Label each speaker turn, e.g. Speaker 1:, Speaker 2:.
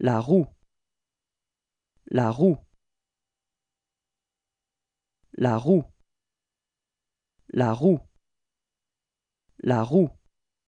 Speaker 1: La roue. La roue. La roue. La roue.
Speaker 2: La roue.